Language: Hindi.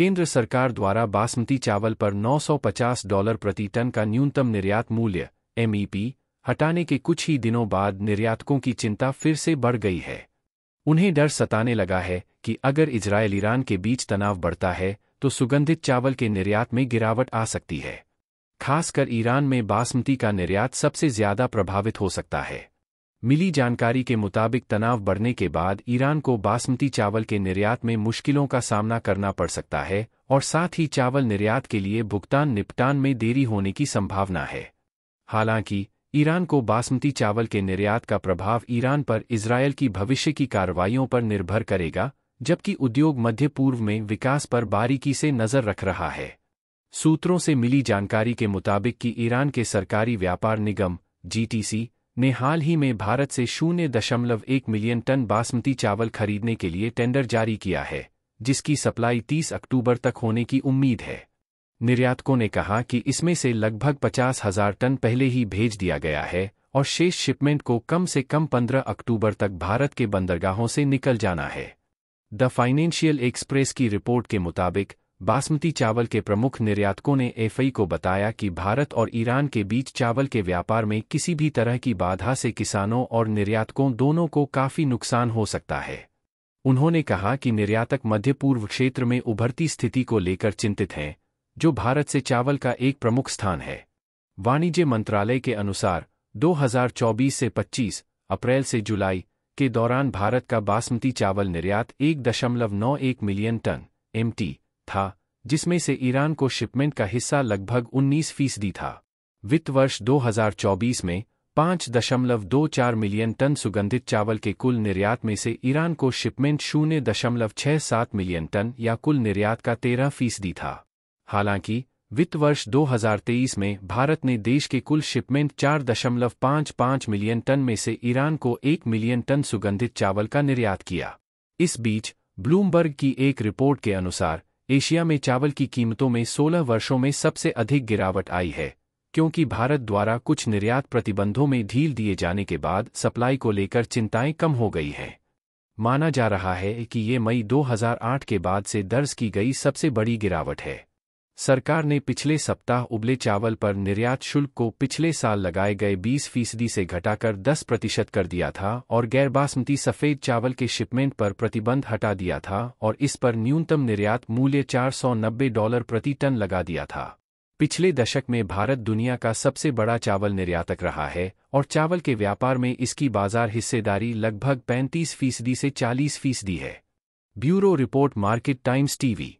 केंद्र सरकार द्वारा बासमती चावल पर 950 डॉलर प्रति टन का न्यूनतम निर्यात मूल्य एमईपी e हटाने के कुछ ही दिनों बाद निर्यातकों की चिंता फिर से बढ़ गई है उन्हें डर सताने लगा है कि अगर इजराइल ईरान के बीच तनाव बढ़ता है तो सुगंधित चावल के निर्यात में गिरावट आ सकती है खासकर ईरान में बासमती का निर्यात सबसे ज्यादा प्रभावित हो सकता है मिली जानकारी के मुताबिक तनाव बढ़ने के बाद ईरान को बासमती चावल के निर्यात में मुश्किलों का सामना करना पड़ सकता है और साथ ही चावल निर्यात के लिए भुगतान निपटान में देरी होने की संभावना है हालांकि ईरान को बासमती चावल के निर्यात का प्रभाव ईरान पर इसराइल की भविष्य की कार्रवाइयों पर निर्भर करेगा जबकि उद्योग मध्य पूर्व में विकास पर बारीकी से नज़र रख रहा है सूत्रों से मिली जानकारी के मुताबिक कि ईरान के सरकारी व्यापार निगम जीटीसी ने हाल ही में भारत से शून्य दशमलव एक मिलियन टन बासमती चावल खरीदने के लिए टेंडर जारी किया है जिसकी सप्लाई 30 अक्टूबर तक होने की उम्मीद है निर्यातकों ने कहा कि इसमें से लगभग पचास हजार टन पहले ही भेज दिया गया है और शेष शिपमेंट को कम से कम 15 अक्टूबर तक भारत के बंदरगाहों से निकल जाना है द फाइनेंशियल एक्सप्रेस की रिपोर्ट के मुताबिक बासमती चावल के प्रमुख निर्यातकों ने एफआई को बताया कि भारत और ईरान के बीच चावल के व्यापार में किसी भी तरह की बाधा से किसानों और निर्यातकों दोनों को काफी नुकसान हो सकता है उन्होंने कहा कि निर्यातक मध्य पूर्व क्षेत्र में उभरती स्थिति को लेकर चिंतित हैं जो भारत से चावल का एक प्रमुख स्थान है वाणिज्य मंत्रालय के अनुसार 2024 से 25 अप्रैल से जुलाई के दौरान भारत का बासमती चावल निर्यात 1.91 मिलियन टन एमटी था जिसमें से ईरान को शिपमेंट का हिस्सा लगभग 19 फीसदी था वित्त वर्ष 2024 में 5.24 दशमलव दो चार मिलियन टन सुगंधित चावल के कुल निर्यात में से ईरान को शिपमेंट शून्य दशमलव छह सात मिलियन टन या कुल निर्यात का तेरह फीसदी था हालांकि वित्त वर्ष 2023 में भारत ने देश के कुल शिपमेंट चार दशमलव पांच पांच मिलियन टन में से ईरान को एक मिलियन टन सुगंधित चावल का निर्यात किया इस बीच ब्लूमबर्ग की एक रिपोर्ट के अनुसार एशिया में चावल की कीमतों में 16 वर्षों में सबसे अधिक गिरावट आई है क्योंकि भारत द्वारा कुछ निर्यात प्रतिबंधों में ढील दिए जाने के बाद सप्लाई को लेकर चिंताएं कम हो गई हैं माना जा रहा है कि ये मई 2008 के बाद से दर्ज की गई सबसे बड़ी गिरावट है सरकार ने पिछले सप्ताह उबले चावल पर निर्यात शुल्क को पिछले साल लगाए गए 20 फीसदी से घटाकर 10 प्रतिशत कर दिया था और गैर बासमती सफ़ेद चावल के शिपमेंट पर प्रतिबंध हटा दिया था और इस पर न्यूनतम निर्यात मूल्य 490 डॉलर प्रति टन लगा दिया था पिछले दशक में भारत दुनिया का सबसे बड़ा चावल निर्यातक रहा है और चावल के व्यापार में इसकी बाजार हिस्सेदारी लगभग पैंतीस फीसदी से चालीस फीसदी है bureau report Market Times TV